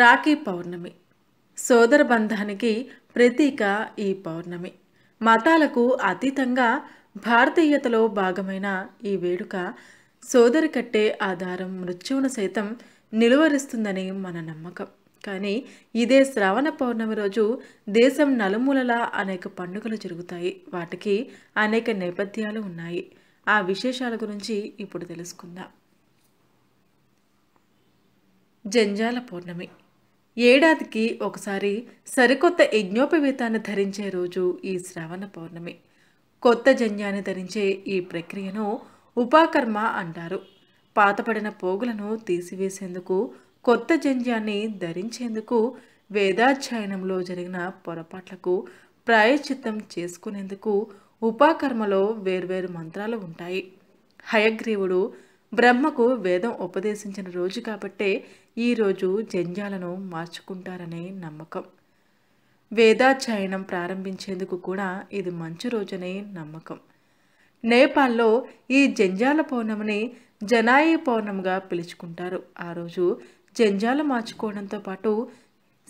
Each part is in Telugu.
రాఖీ పౌర్ణమి సోదర బంధానికి ప్రతీక ఈ పౌర్ణమి మతాలకు అతీతంగా భారతీయతలో భాగమైన ఈ వేడుక సోదరి కట్టే ఆధారం మృత్యువును సైతం నిలువరిస్తుందని మన నమ్మకం కానీ ఇదే శ్రవణ పౌర్ణమి రోజు దేశం నలుమూలలా అనేక పండుగలు జరుగుతాయి వాటికి అనేక నేపథ్యాలు ఉన్నాయి ఆ విశేషాల గురించి ఇప్పుడు తెలుసుకుందాం జంజాల పౌర్ణమి ఏడాదికి ఒకసారి సరికొత్త యజ్ఞోపవీతాన్ని ధరించే రోజు ఈ శ్రావణ పౌర్ణమి కొత్త జన్యాన్ని ధరించే ఈ ప్రక్రియను ఉపాకర్మ అంటారు పాతపడిన పోగులను తీసివేసేందుకు కొత్త జంజ్యాన్ని ధరించేందుకు వేదాధ్యయనంలో జరిగిన పొరపాట్లకు ప్రాయశ్చిత్తం చేసుకునేందుకు ఉపాకర్మలో వేర్వేరు మంత్రాలు ఉంటాయి హయగ్రీవుడు బ్రహ్మకు వేదం ఉపదేశించిన రోజు కాబట్టే ఈరోజు జంజాలను మార్చుకుంటారనే నమ్మకం వేదాధ్యయనం ప్రారంభించేందుకు కూడా ఇది మంచి రోజనే నమ్మకం నేపాల్లో ఈ జంజాల పౌర్ణమిని జనాయి పౌర్ణమిగా పిలుచుకుంటారు ఆ రోజు జంజాలు మార్చుకోవడంతో పాటు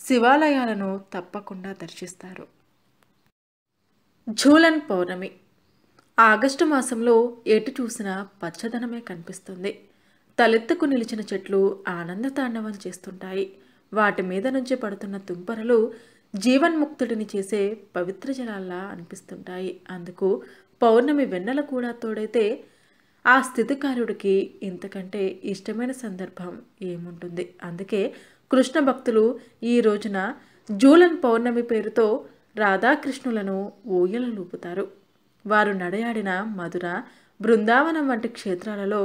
శివాలయాలను తప్పకుండా దర్శిస్తారు జూలన్ పౌర్ణమి ఆగస్టు మాసంలో ఎటు చూసినా పచ్చదనమే కనిపిస్తుంది తలెత్తుకు నిలిచిన చెట్లు ఆనందతాండవం చేస్తుంటాయి వాటి మీద నుంచి పడుతున్న తుంపరలు జీవన్ముక్తుడిని చేసే పవిత్ర జలాల్లా అనిపిస్తుంటాయి అందుకు పౌర్ణమి వెన్నెల కూడా తోడైతే ఆ స్థితికారుడికి ఇంతకంటే ఇష్టమైన సందర్భం ఏముంటుంది అందుకే కృష్ణ భక్తులు ఈ రోజున జూలన్ పౌర్ణమి పేరుతో రాధాకృష్ణులను లూపుతారు వారు నడయాడిన మధుర బృందావనం వంటి క్షేత్రాలలో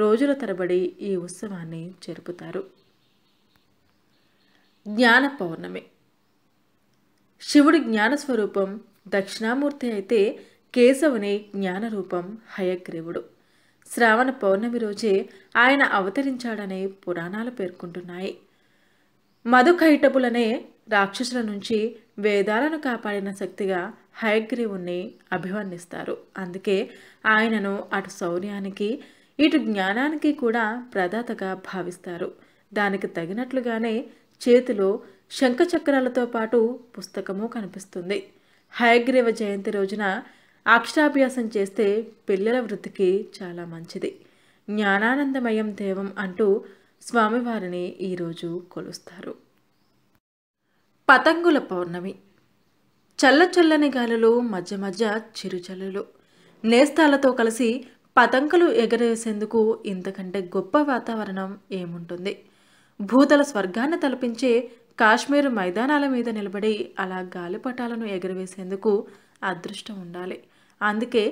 రోజుల తరబడి ఈ ఉత్సవాన్ని జరుపుతారు జ్ఞాన పౌర్ణమి శివుడి జ్ఞానస్వరూపం దక్షిణామూర్తి అయితే కేశవుని జ్ఞానరూపం హయగ్రీవుడు శ్రావణ పౌర్ణమి రోజే ఆయన అవతరించాడని పురాణాలు పేర్కొంటున్నాయి మధుకైటపులనే రాక్షసుల నుంచి వేదాలను కాపాడిన శక్తిగా హయగ్రీవుణ్ణి అభివర్ణిస్తారు అందుకే ఆయనను అటు శౌర్యానికి ఇటు జ్ఞానానికి కూడా ప్రదాతగా భావిస్తారు దానికి తగినట్లుగానే చేతిలో శంఖచక్రాలతో పాటు పుస్తకము కనిపిస్తుంది హయగ్రీవ జయంతి రోజున అక్షరాభ్యాసం చేస్తే పిల్లల వృత్తికి చాలా మంచిది జ్ఞానానందమయం దేవం అంటూ స్వామివారిని ఈరోజు కొలుస్తారు పతంగుల పౌర్ణమి చల్లచల్లని గాలులు మధ్య మధ్య చిరుచల్లులు నేస్తాలతో కలిసి పతంకులు ఎగరేసేందుకు ఇంతకంటే గొప్ప వాతావరణం ఏముంటుంది భూతల స్వర్గాన్ని తలపించే కాశ్మీర్ మైదానాల మీద నిలబడి అలా గాలిపటాలను ఎగరవేసేందుకు అదృష్టం ఉండాలి అందుకే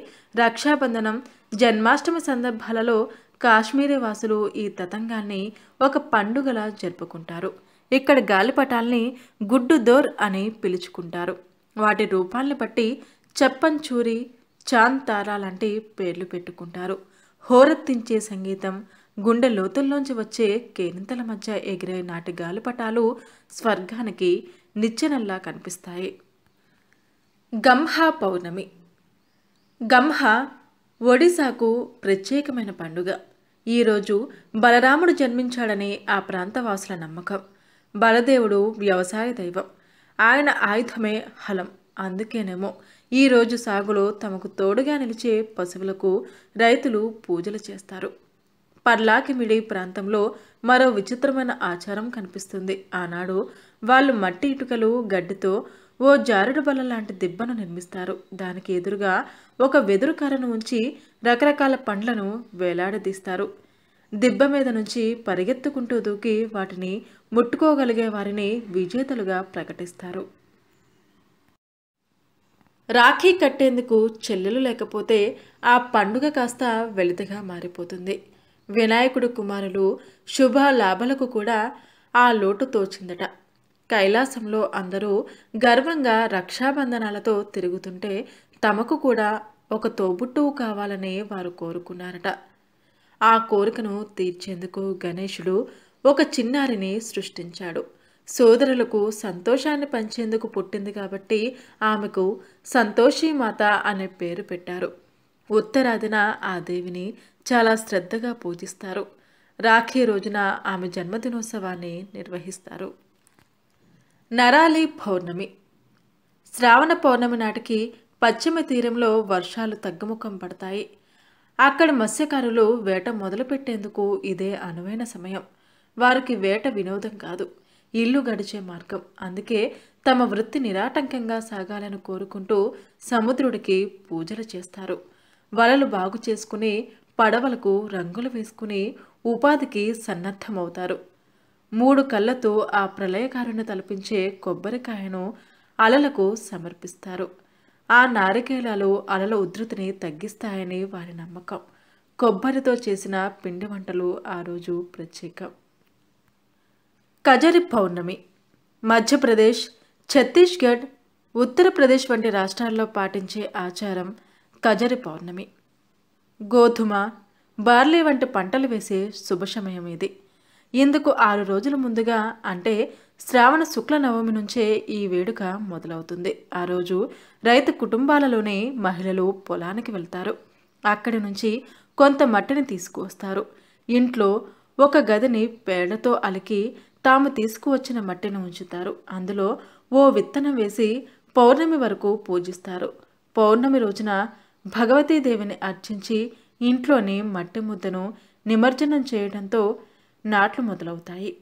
రక్షాబంధనం జన్మాష్టమి సందర్భాలలో కాశ్మీరీ వాసులు ఈ తతంగాన్ని ఒక పండుగలా జరుపుకుంటారు ఇక్కడ గాలిపటాల్ని గుడ్డు దోర్ అని పిలుచుకుంటారు వాటి రూపాలను బట్టి చప్పంచూరి చాంద్ తారా లాంటి పేర్లు పెట్టుకుంటారు హోరెత్తించే సంగీతం గుండె లోతుల్లోంచి వచ్చే కేనింతల మధ్య ఎగిరే నాటి గాలిపటాలు స్వర్గానికి నిచ్చెనల్లా కనిపిస్తాయి గంహ పౌర్ణమి గంహ ఒడిశాకు ప్రత్యేకమైన పండుగ ఈరోజు బలరాముడు జన్మించాడని ఆ ప్రాంతవాసుల నమ్మకం బలదేవుడు వ్యవసాయ దైవం ఆయన ఆయుధమే హలం అందుకేనేమో ఈరోజు సాగులో తమకు తోడుగా నిలిచే పశువులకు రైతులు పూజలు చేస్తారు పర్లాకిమిడి ప్రాంతంలో మరో విచిత్రమైన ఆచారం కనిపిస్తుంది ఆనాడు వాళ్ళు మట్టి ఇటుకలు గడ్డితో ఓ జారుడు బల్ల లాంటి దిబ్బను నిర్మిస్తారు దానికి ఎదురుగా ఒక వెదురు కర్రను ఉంచి రకరకాల పండ్లను వేలాడదీస్తారు దిబ్బ మీద నుంచి పరిగెత్తుకుంటూ దూకి వాటిని ముట్టుకోగలిగే వారిని విజేతలుగా ప్రకటిస్తారు రాఖీ కట్టేందుకు చెల్లెలు లేకపోతే ఆ పండుగ కాస్త వెలితగా మారిపోతుంది వినాయకుడు కుమారులు శుభ లాభలకు కూడా ఆ లోటు తోచిందట కైలాసంలో అందరూ గర్వంగా రక్షాబంధనాలతో తిరుగుతుంటే తమకు కూడా ఒక తోబుట్టువు కావాలని వారు కోరుకున్నారట ఆ కోరికను తీర్చేందుకు గణేషుడు ఒక చిన్నారిని సృష్టించాడు సోదరులకు సంతోషాన్ని పంచేందుకు పుట్టింది కాబట్టి ఆమెకు మాత అనే పేరు పెట్టారు ఉత్తరాదిన ఆ దేవిని చాలా శ్రద్ధగా పూజిస్తారు రాఖీ రోజున ఆమె జన్మదినోత్సవాన్ని నిర్వహిస్తారు నరాలి పౌర్ణమి శ్రావణ పౌర్ణమి నాటికి పశ్చిమ తీరంలో వర్షాలు తగ్గుముఖం పడతాయి అక్కడ మత్స్యకారులు వేట మొదలుపెట్టేందుకు ఇదే అనువైన సమయం వారికి వేట వినోదం కాదు ఇల్లు గడిచే మార్గం అందుకే తమ వృత్తి నిరాటంకంగా సాగాలని కోరుకుంటూ సముద్రుడికి పూజలు చేస్తారు వలలు బాగు చేసుకుని పడవలకు రంగులు వేసుకుని ఉపాధికి సన్నద్ధమవుతారు మూడు కళ్ళతో ఆ ప్రళయకారుని తలపించే కొబ్బరికాయను అలలకు సమర్పిస్తారు ఆ నారికేలాలు అలల ఉధృతిని తగ్గిస్తాయని వారి నమ్మకం కొబ్బరితో చేసిన పిండి వంటలు ఆ రోజు ప్రత్యేకం కజరి పౌర్ణమి మధ్యప్రదేశ్ ఛత్తీస్గఢ్ ఉత్తరప్రదేశ్ వంటి రాష్ట్రాల్లో పాటించే ఆచారం కజరి పౌర్ణమి గోధుమ బార్లీ వంటి పంటలు వేసే శుభ సమయం ఇది ఇందుకు ఆరు రోజుల ముందుగా అంటే శ్రావణ శుక్ల నవమి నుంచే ఈ వేడుక మొదలవుతుంది ఆ రోజు రైతు కుటుంబాలలోనే మహిళలు పొలానికి వెళ్తారు అక్కడి నుంచి కొంత మట్టిని తీసుకువస్తారు ఇంట్లో ఒక గదిని పేడతో అలికి తాము తీసుకువచ్చిన మట్టిని ఉంచుతారు అందులో ఓ విత్తనం వేసి పౌర్ణమి వరకు పూజిస్తారు పౌర్ణమి రోజున భగవతీదేవిని అర్చించి ఇంట్లోని మట్టి ముద్దను నిమజ్జనం చేయడంతో నాట్లు మొదలవుతాయి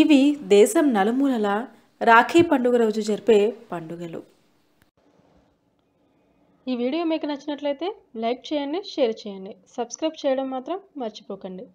ఇవి దేశం నలుమూలల రాఖీ పండుగ రోజు జరిపే పండుగలు ఈ వీడియో మీకు నచ్చినట్లయితే లైక్ చేయండి షేర్ చేయండి సబ్స్క్రైబ్ చేయడం మాత్రం మర్చిపోకండి